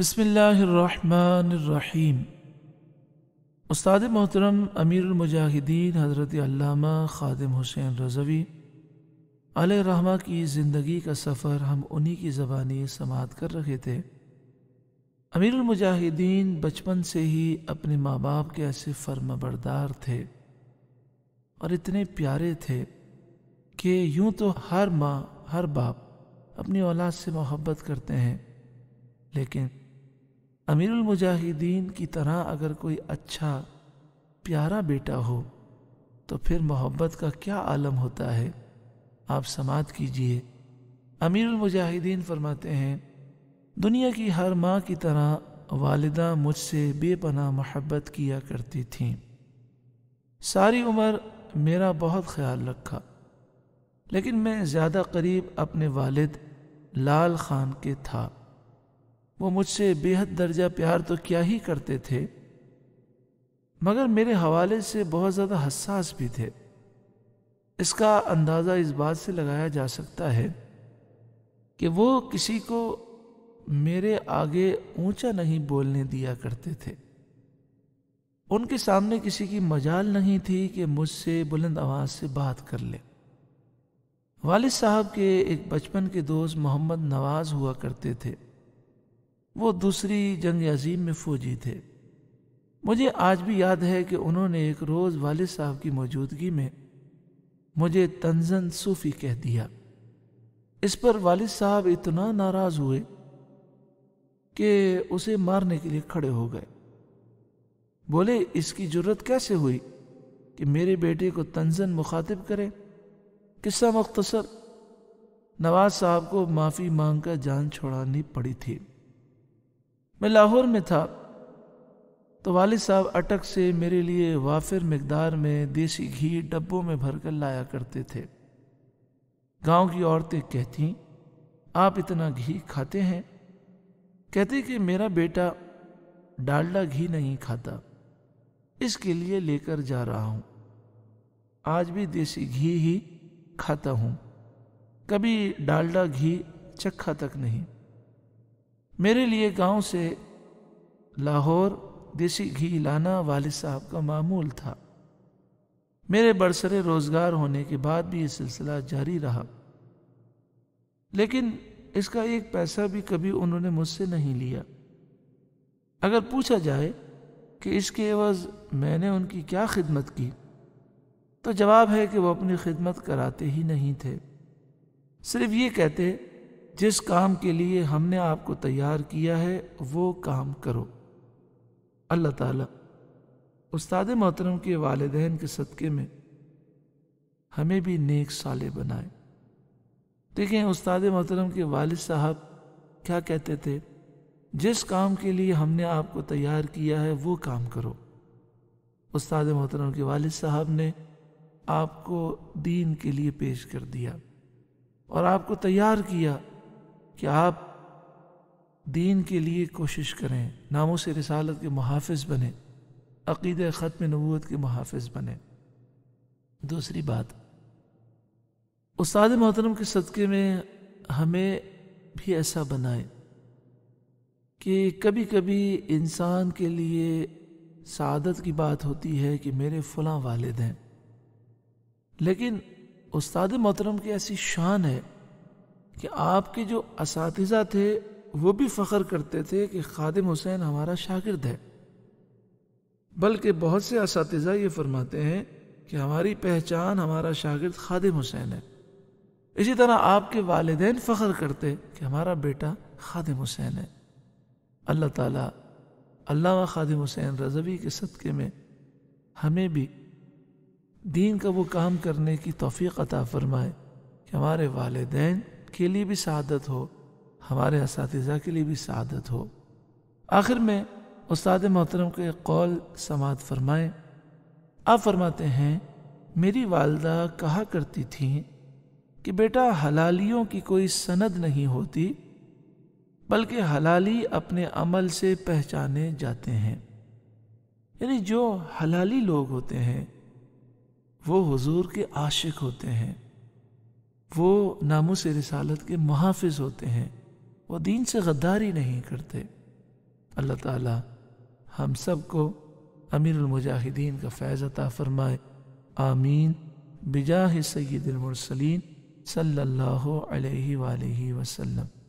बसमीम उस्ताद मोहतरम अमीरमुजाहिदीन हज़रत अल्लामा हुसैन रजवी रहमा की ज़िंदगी का सफ़र हम उन्हीं की ज़बानी समात कर रहे थे अमीरमुजाहिदीन बचपन से ही अपने माँ बाप के ऐसे फर्मबरदार थे और इतने प्यारे थे कि यूँ तो हर माँ हर बाप अपनी औलाद से मोहब्बत करते हैं लेकिन अमीरुल मुजाहिदीन की तरह अगर कोई अच्छा प्यारा बेटा हो तो फिर मोहब्बत का क्या आलम होता है आप समात कीजिए अमीरुल मुजाहिदीन फरमाते हैं दुनिया की हर माँ की तरह वालदा मुझसे बेपना मोहब्बत किया करती थीं सारी उम्र मेरा बहुत ख्याल रखा लेकिन मैं ज़्यादा करीब अपने वालिद लाल खान के था वो मुझसे बेहद दर्जा प्यार तो क्या ही करते थे मगर मेरे हवाले से बहुत ज़्यादा हसास भी थे इसका अंदाज़ा इस बात से लगाया जा सकता है कि वो किसी को मेरे आगे ऊंचा नहीं बोलने दिया करते थे उनके सामने किसी की मजाल नहीं थी कि मुझसे बुलंद आवाज़ से बात कर ले वालिद साहब के एक बचपन के दोस्त मोहम्मद नवाज हुआ करते थे वो दूसरी जंग अजीम में फौजी थे मुझे आज भी याद है कि उन्होंने एक रोज़ वाले साहब की मौजूदगी में मुझे तंजन सूफी कह दिया इस पर वालिद साहब इतना नाराज़ हुए कि उसे मारने के लिए खड़े हो गए बोले इसकी जरूरत कैसे हुई कि मेरे बेटे को तंजन मुखातिब करे किस्सा मख्तसर नवाज साहब को माफ़ी मांग कर जान छोड़ानी पड़ी थी मैं लाहौर में था तो वालिद साहब अटक से मेरे लिए वाफिर मकदार में देसी घी डब्बों में भरकर लाया करते थे गांव की औरतें कहती आप इतना घी खाते हैं कहते कि मेरा बेटा डालडा घी नहीं खाता इसके लिए लेकर जा रहा हूँ आज भी देसी घी ही खाता हूँ कभी डालडा घी चखा तक नहीं मेरे लिए गांव से लाहौर देसी घी लाना वाले साहब का मामूल था मेरे बरसरे रोजगार होने के बाद भी ये सिलसिला जारी रहा लेकिन इसका एक पैसा भी कभी उन्होंने मुझसे नहीं लिया अगर पूछा जाए कि इसके एवज मैंने उनकी क्या खिदमत की तो जवाब है कि वो अपनी खिदमत कराते ही नहीं थे सिर्फ ये कहते जिस काम के लिए हमने आपको तैयार किया है वो काम करो अल्लाह ताला उस्ताद मोहतरम के वालदेन के सदक़े में हमें भी नेक साले बनाए देखें उस्ताद मोहतरम के वालिद साहब क्या कहते थे जिस काम के लिए हमने आपको तैयार किया है वो काम करो उस्ताद मोहतरम के वालिद साहब ने आपको दीन के लिए पेश कर दिया और आपको तैयार किया कि आप दीन के लिए कोशिश करें नामों से रिसालत के मुहाफ़ बने अकीद ख़त्म नबूत के मुहाफ़ बने दूसरी बात उस्ताद मोहतरम के सदक़े में हमें भी ऐसा बनाए कि कभी कभी इंसान के लिए सादत की बात होती है कि मेरे फलां वालिद हैं लेकिन उस्ताद मोहतरम की ऐसी शान है कि आपके जो इस थे वो भी फ़ख्र करते थे कि खादिम हुसैन हमारा शागिर्द है बल्कि बहुत से इस ये फरमाते हैं कि हमारी पहचान हमारा शागिर्द खादिम हुसैन है इसी तरह आपके वालदेन फ़ख्र करते कि हमारा बेटा खादिम हुसैन है अल्लाह ताला अल्लाह खादिम हुसैन रजवी के सदक़े में हमें भी दीन का वो काम करने की तोफ़ी अता फ़रमाए कि हमारे वालदेन के लिए भी शहादत हो हमारे इस के लिए भी शहादत हो आखिर में उस्ताद मोहतरम के कौल समात फरमाएं आप फरमाते हैं मेरी वालदा कहा करती थी कि बेटा हलालियों की कोई सनद नहीं होती बल्कि हलाली अपने अमल से पहचाने जाते हैं यानी जो हलाली लोग होते हैं वो हुजूर के आशिक होते हैं वो नामों से रिसालत के मुहाफ़ होते हैं वो दीन से गद्दारी नहीं करते अल्लाह ताला हम अमीर अमीरमुजाहिदीन का फैज़ अता फ़रमाए आमीन बिजाह सैदमरसलिन सल्लल्लाहु अलैहि वसल्लम